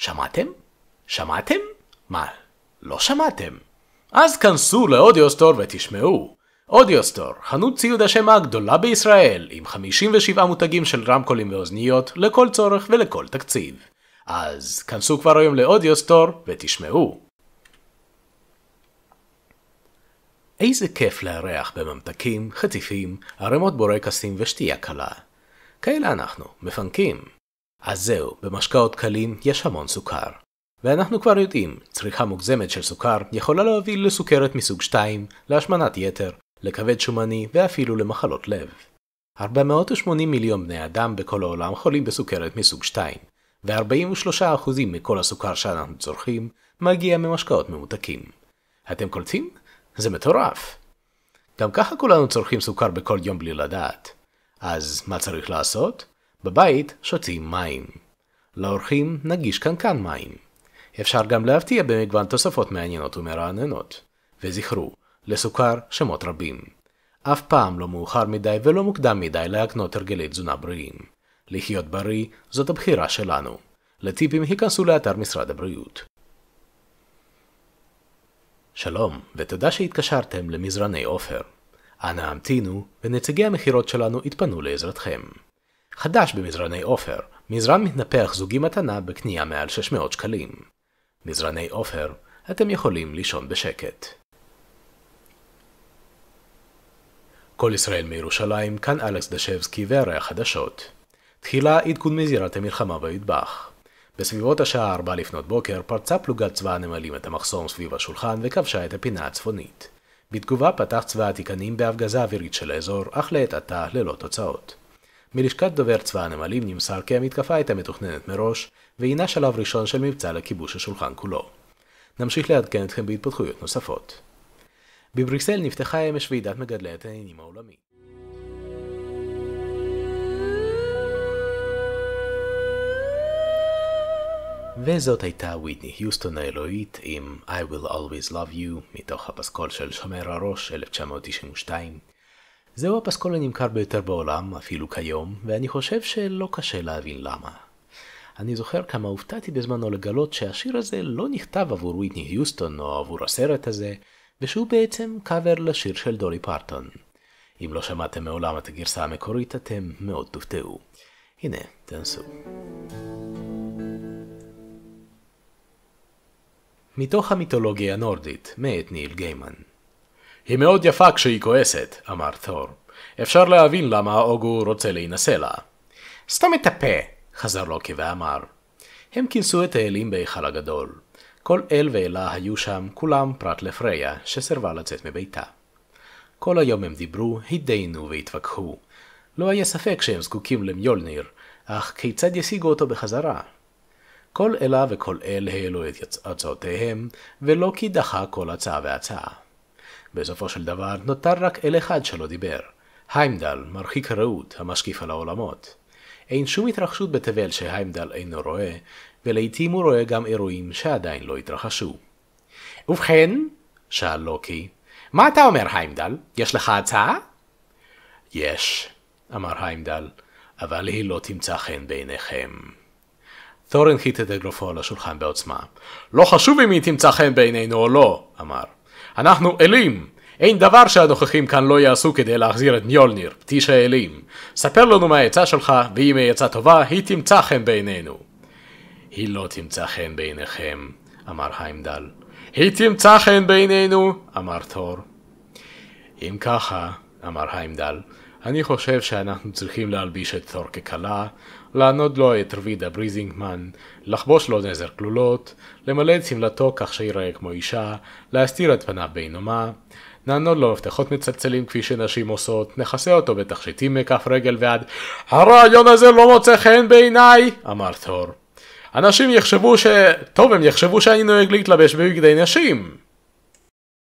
שמעתם? שמעתם? מה, לא שמעתם? אז כנסו לאודיוסטור ותשמעו. אודיוסטור, חנות ציוד השם הגדולה בישראל, עם 57 מותגים של רמקולים ואוזניות, לכל צורך ולכל תקציב. אז כנסו כבר היום לאודיוסטור ותשמעו. איזה כיף לארח בממתקים, חטיפים, ערימות בורקסים ושתייה קלה. כאלה אנחנו, מפנקים. אז זהו, במשקאות קלים יש המון סוכר. ואנחנו כבר יודעים, צריכה מוגזמת של סוכר יכולה להוביל לסוכרת מסוג 2, להשמנת יתר, לכבד שומני ואפילו למחלות לב. 480 מיליון בני אדם בכל העולם חולים בסוכרת מסוג 2, ו-43% מכל הסוכר שאנחנו צורכים מגיע ממשקאות ממותקים. אתם קולטים? זה מטורף. גם ככה כולנו צורכים סוכר בכל יום בלי לדעת. אז מה צריך לעשות? בבית שותים מים. לאורחים נגיש קנקן מים. אפשר גם להפתיע במגוון תוספות מעניינות ומרעננות. וזכרו, לסוכר שמות רבים. אף פעם לא מאוחר מדי ולא מוקדם מדי להקנות הרגלי תזונה בריאים. לחיות בריא זאת הבחירה שלנו. לטיפים היכנסו לאתר משרד הבריאות. שלום, ותודה שהתקשרתם למזרני עופר. אנא המתינו, ונציגי המכירות שלנו יתפנו לעזרתכם. חדש במזרני עופר, מזרן מתנפח זוגי מתנה בקנייה מעל 600 שקלים. מזרני עופר, אתם יכולים לישון בשקט. כל ישראל מירושלים, כאן אלכס דשבסקי והרי החדשות. תחילה עדכון מזירת המלחמה במטבח. בסביבות השעה 4 לפנות בוקר פרצה פלוגת צבא הנמלים את המחסום סביב השולחן וכבשה את הפינה הצפונית. בתגובה פתח צבא התיקנים בהפגזה אווירית של האזור, אך לעת עתה ללא תוצאות. מלשכת דובר צבא הנמלים נמסר כי המתקפה הייתה מתוכננת מראש, והינה שלב ראשון של מבצע לכיבוש השולחן כולו. נמשיך לעדכן אתכם בהתפתחויות נוספות. בבריסל נפתחה אמש ועידת מגדלי התנינים העולמי. וזאת הייתה ויטני היוסטון האלוהית עם I will always love you מתוך הפסקול של שומר הראש 1992 זהו הפסקול הנמכר ביותר בעולם, אפילו כיום, ואני חושב שלא קשה להבין למה. אני זוכר כמה הופתעתי בזמנו לגלות שהשיר הזה לא נכתב עבור ויטני היוסטון או עבור הסרט הזה, ושהוא בעצם קאבר לשיר של דולי פרטון. אם לא שמעתם מעולם את הגרסה המקורית, אתם מאוד תופתעו. הנה, תנסו. מתוך המיתולוגיה הנורדית, מאת ניל גיימן היא מאוד יפה כשהיא כועסת, אמר תור. אפשר להבין למה אוגו רוצה להינשא לה. סתום את הפה! חזר לוקי ואמר. הם כינסו את האלים בהיכל הגדול. כל אל ואלה היו שם, כולם פרט לפריה, שסירבה לצאת מביתה. כל היום הם דיברו, התדיינו והתווכחו. לא היה ספק שהם זקוקים למיולניר, אך כיצד ישיגו אותו בחזרה? כל אלה וכל אל העלו את הצעותיהם, ולוקי דחה כל הצעה והצעה. בסופו של דבר נותר רק אל אחד שלא דיבר, היימדל, מרחיק הרעות, המשקיף על העולמות. אין שום התרחשות בתבל שהיימדל אינו רואה, ולעיתים הוא רואה גם אירועים שעדיין לא התרחשו. ובכן, שאל לוקי, מה אתה אומר, היימדל? יש לך הצעה? יש, אמר היימדל, אבל היא לא תמצא חן בעיניכם. תורן חיט את אגרופו על השולחן בעוצמה. לא חשוב אם היא תמצא חן בעינינו או לא, אמר. אנחנו אלים! אין דבר שהנוכחים כאן לא יעשו כדי להחזיר את מיולניר, פטיש האלים. ספר לנו מה העצה שלך, ואם היא עצה טובה, היא תמצא חן בעינינו. היא לא תמצא חן בעיניכם, אמר היימדל. היא תמצא חן בעינינו, אמר תור. אם ככה, אמר היימדל, אני חושב שאנחנו צריכים להלביש את תור ככלה, לענוד לו את רבידה בריזינגמן, לחבוש לו נזר כלולות, למלא את שמלתו כך שיראה כמו אישה, להסתיר את פניו בעינומה, נענוד לו מפתחות מצלצלים כפי שנשים עושות, נכסה אותו בתכשיטים מכף רגל ועד הרעיון הזה לא מוצא חן בעיניי! אמר תור. אנשים יחשבו ש... טוב, הם יחשבו שאני נוהג להתלבש בבגדי נשים!